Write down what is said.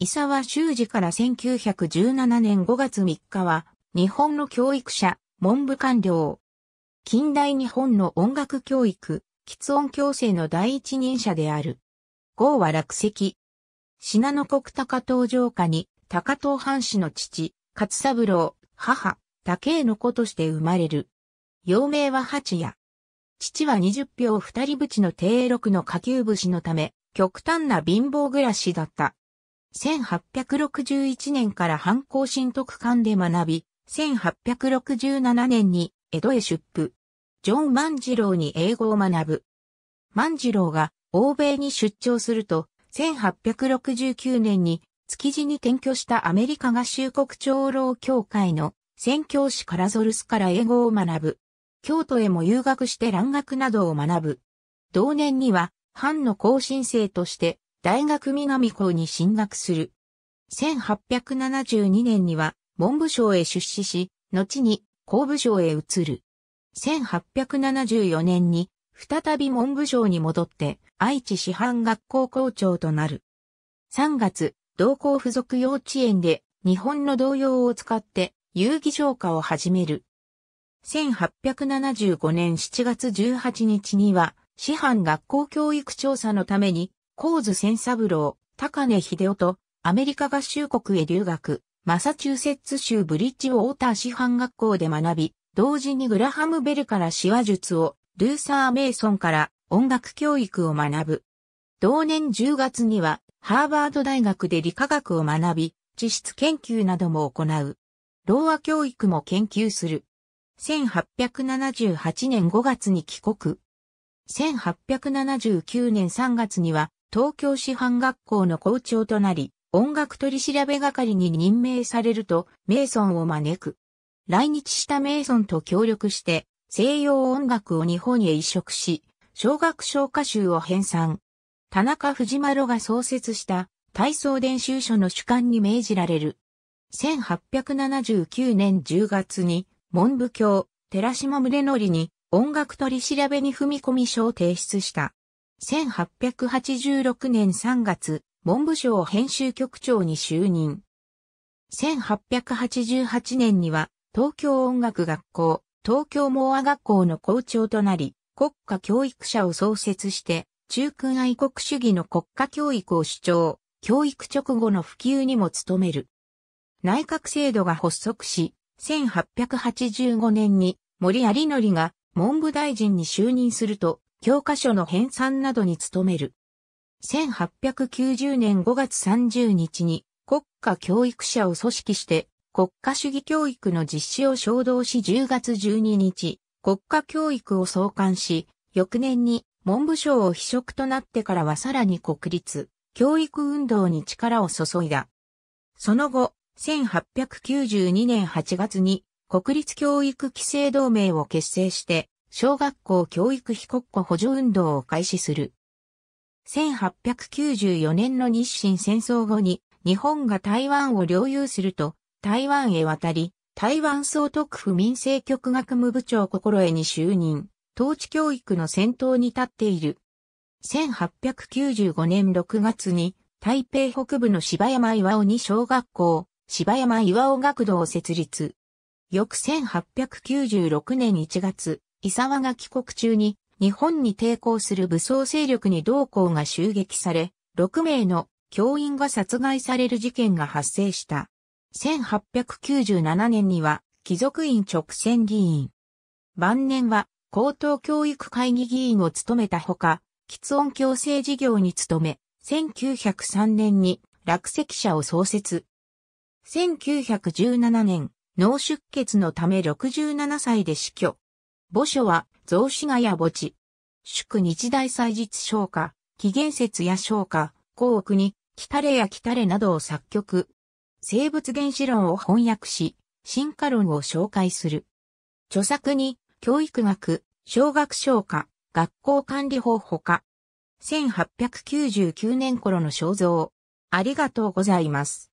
伊沢修司から1917年5月3日は、日本の教育者、文部官僚。近代日本の音楽教育、喫音矯正の第一人者である。号は落石。信濃国高東城下に、高東藩士の父、勝三郎、母、竹江の子として生まれる。幼名は八夜。父は二十票二人淵の定六の下級武士のため、極端な貧乏暮らしだった。1861年から藩校新徳館で学び、1867年に江戸へ出府。ジョン万次郎に英語を学ぶ。万次郎が欧米に出張すると、1869年に築地に転居したアメリカ合衆国長老協会の宣教師カラゾルスから英語を学ぶ。京都へも留学して蘭学などを学ぶ。同年には、藩の後進生として大学南校に進学する。1872年には文部省へ出資し、後に工部省へ移る。1874年に再び文部省に戻って愛知師範学校校長となる。3月、同校付属幼稚園で日本の童謡を使って遊戯浄化を始める。1875年7月18日には師範学校教育調査のためにコーズ・センサブロー、高根秀夫と、アメリカ合衆国へ留学、マサチューセッツ州ブリッジウォーター師範学校で学び、同時にグラハム・ベルから手話術を、ルーサー・メイソンから音楽教育を学ぶ。同年10月には、ハーバード大学で理科学を学び、地質研究なども行う。ーア教育も研究する。1878年5月に帰国。1879年3月には東京師範学校の校長となり、音楽取調べ係に任命されると、メイソンを招く。来日したメイソンと協力して、西洋音楽を日本へ移植し、小学唱歌集を編纂。田中藤丸が創設した体操伝習所の主管に命じられる。1879年10月に文部教、寺島宗則に音楽取調べに踏み込み書を提出した。1886年3月、文部省編集局長に就任。1888年には、東京音楽学校、東京盲ア学校の校長となり、国家教育者を創設して、中君愛国主義の国家教育を主張、教育直後の普及にも努める。内閣制度が発足し、1885年に森有則が文部大臣に就任すると、教科書の編纂などに努める。1890年5月30日に国家教育者を組織して国家主義教育の実施を衝動し10月12日、国家教育を創刊し、翌年に文部省を非職となってからはさらに国立、教育運動に力を注いだ。その後、1892年8月に国立教育規制同盟を結成して小学校教育非国庫補助運動を開始する。1894年の日清戦争後に日本が台湾を領有すると台湾へ渡り、台湾総督府民政局学務部長心得に就任、統治教育の先頭に立っている。1895年6月に台北北部の芝山岩尾に小学校、芝山岩尾学堂を設立。翌1896年1月、伊沢が帰国中に日本に抵抗する武装勢力に同行が襲撃され、6名の教員が殺害される事件が発生した。1897年には貴族院直線議員。晩年は高等教育会議議員を務めたほか、喫音強制事業に勤め、1903年に落石者を創設。1917年、脳出血のため67歳で死去。墓所は、雑司ヶ谷墓地。祝日大祭日昇華、紀元節や昇華、広奥に、北れや北れなどを作曲。生物原子論を翻訳し、進化論を紹介する。著作に、教育学、小学昇華、学校管理法ほか。1899年頃の肖像。ありがとうございます。